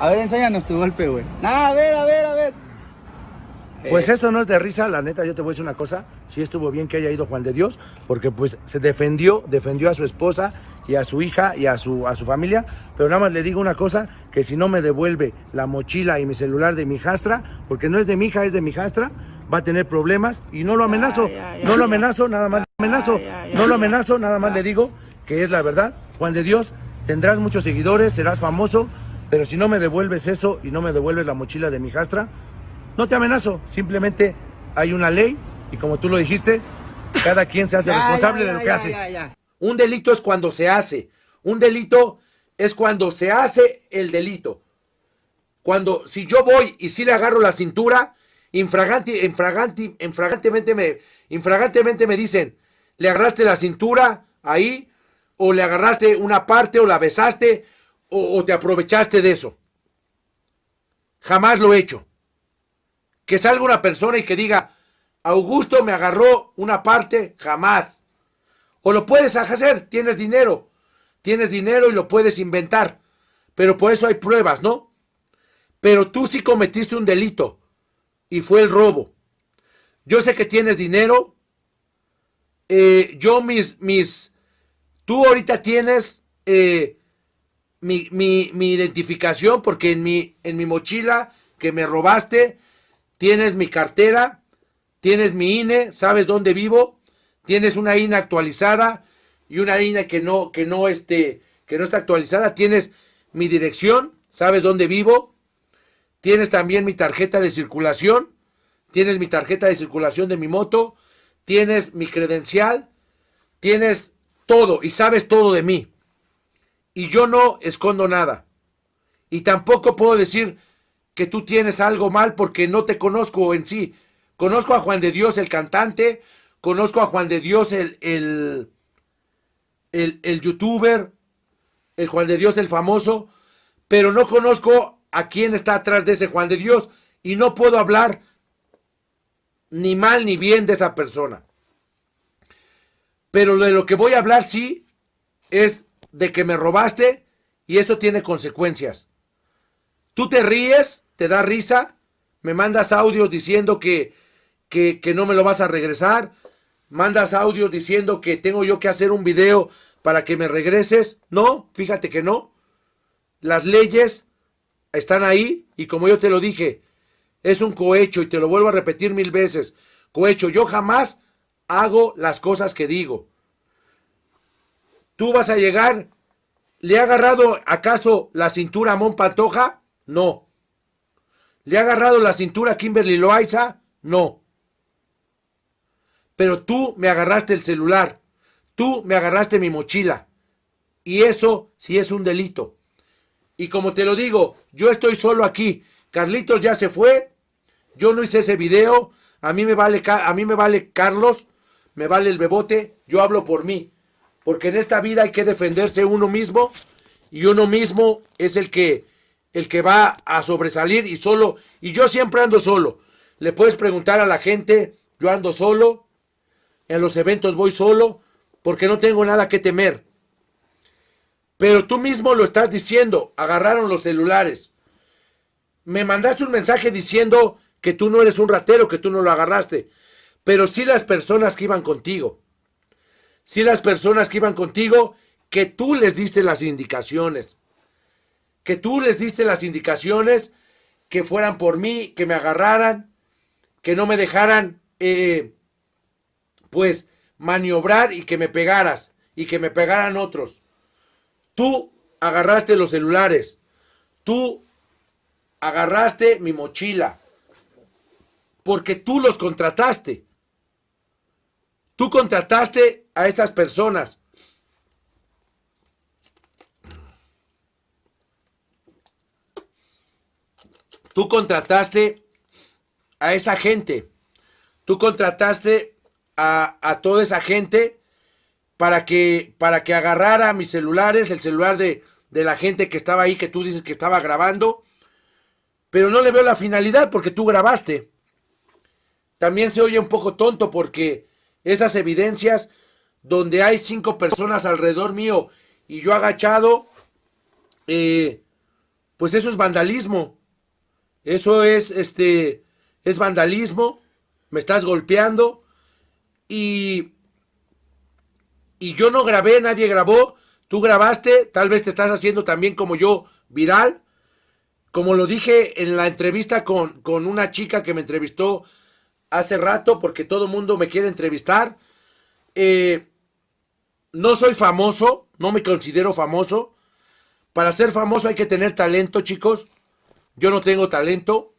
a ver, enséñanos tu golpe, güey. a ver, a ver, a ver. Pues eh. esto no es de risa, la neta, yo te voy a decir una cosa, si estuvo bien que haya ido Juan de Dios, porque pues se defendió, defendió a su esposa y a su hija y a su, a su familia, pero nada más le digo una cosa, que si no me devuelve la mochila y mi celular de mi hijastra, porque no es de mi hija, es de mi hijastra, va a tener problemas y no lo amenazo, no lo amenazo, nada más amenazo, no lo amenazo, nada más le ah. digo que es la verdad, Juan de Dios, tendrás muchos seguidores, serás famoso, pero si no me devuelves eso y no me devuelves la mochila de mi jastra, no te amenazo. Simplemente hay una ley y como tú lo dijiste, cada quien se hace responsable de lo que hace. Un delito es cuando se hace. Un delito es cuando se hace el delito. Cuando, si yo voy y si le agarro la cintura, infraganti, infraganti, me, infragantemente me dicen, le agarraste la cintura ahí, o le agarraste una parte, o la besaste, o, te aprovechaste de eso. Jamás lo he hecho. Que salga una persona y que diga, Augusto me agarró una parte, jamás. O lo puedes hacer, tienes dinero. Tienes dinero y lo puedes inventar. Pero por eso hay pruebas, ¿no? Pero tú sí cometiste un delito y fue el robo. Yo sé que tienes dinero. Eh, yo mis, mis, tú ahorita tienes eh, mi, mi, identificación, porque en mi, en mi mochila que me robaste, tienes mi cartera, tienes mi INE, sabes dónde vivo, tienes una INE actualizada y una INE que no, que no, esté que no está actualizada, tienes mi dirección, sabes dónde vivo, tienes también mi tarjeta de circulación, tienes mi tarjeta de circulación de mi moto, tienes mi credencial, tienes todo y sabes todo de mí y yo no escondo nada. Y tampoco puedo decir que tú tienes algo mal porque no te conozco en sí. Conozco a Juan de Dios el cantante, conozco a Juan de Dios el, el, el, youtuber, el Juan de Dios el famoso, pero no conozco a quién está atrás de ese Juan de Dios y no puedo hablar ni mal ni bien de esa persona. Pero de lo que voy a hablar sí es de que me robaste y esto tiene consecuencias. Tú te ríes, te da risa, me mandas audios diciendo que, que, que no me lo vas a regresar, mandas audios diciendo que tengo yo que hacer un video para que me regreses. No, fíjate que no. Las leyes están ahí y como yo te lo dije, es un cohecho y te lo vuelvo a repetir mil veces. Cohecho, yo jamás hago las cosas que digo tú vas a llegar. ¿Le ha agarrado acaso la cintura a Mon Pantoja? No. ¿Le ha agarrado la cintura a Kimberly Loaiza? No. Pero tú me agarraste el celular. Tú me agarraste mi mochila. Y eso sí es un delito. Y como te lo digo, yo estoy solo aquí. Carlitos ya se fue. Yo no hice ese video. A mí me vale, a mí me vale Carlos. Me vale el bebote. Yo hablo por mí porque en esta vida hay que defenderse uno mismo y uno mismo es el que el que va a sobresalir y solo y yo siempre ando solo. Le puedes preguntar a la gente, yo ando solo, en los eventos voy solo porque no tengo nada que temer. Pero tú mismo lo estás diciendo, agarraron los celulares. Me mandaste un mensaje diciendo que tú no eres un ratero, que tú no lo agarraste, pero sí las personas que iban contigo si las personas que iban contigo, que tú les diste las indicaciones, que tú les diste las indicaciones que fueran por mí, que me agarraran, que no me dejaran, eh, pues, maniobrar y que me pegaras, y que me pegaran otros. Tú agarraste los celulares, tú agarraste mi mochila, porque tú los contrataste. Tú contrataste a esas personas. Tú contrataste a esa gente. Tú contrataste a, toda esa gente para que, para que agarrara mis celulares, el celular de, de la gente que estaba ahí, que tú dices que estaba grabando. Pero no le veo la finalidad porque tú grabaste. También se oye un poco tonto porque esas evidencias donde hay cinco personas alrededor mío y yo agachado, eh, pues eso es vandalismo. Eso es, este, es vandalismo, me estás golpeando y, y yo no grabé, nadie grabó, tú grabaste, tal vez te estás haciendo también como yo viral. Como lo dije en la entrevista con, con una chica que me entrevistó hace rato porque todo el mundo me quiere entrevistar. Eh, no soy famoso, no me considero famoso. Para ser famoso hay que tener talento, chicos. Yo no tengo talento.